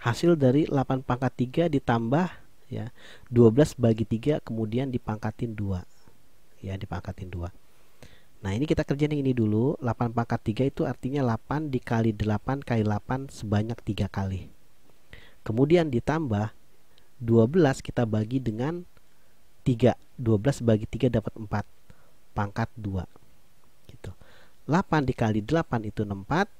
hasil dari 8 pangkat 3 ditambah ya 12 bagi 3 kemudian dipangkatin 2 ya dipangkatin 2 nah ini kita kerjain yang ini dulu 8 pangkat 3 itu artinya 8 dikali 8 kali 8 sebanyak 3 kali kemudian ditambah 12 kita bagi dengan 3 12 bagi 3 dapat 4 pangkat 2 gitu 8 dikali 8 itu 64